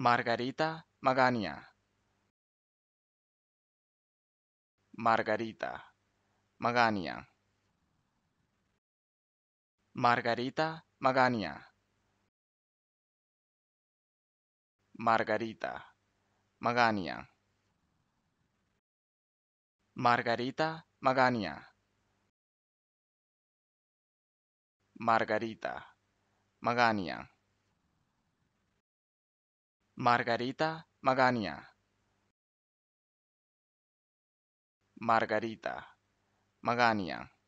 Margarita Magania Margarita Magania Margarita Magania Margarita Magania Margarita Magania Margarita Magania Margarita Magania Margarita Magania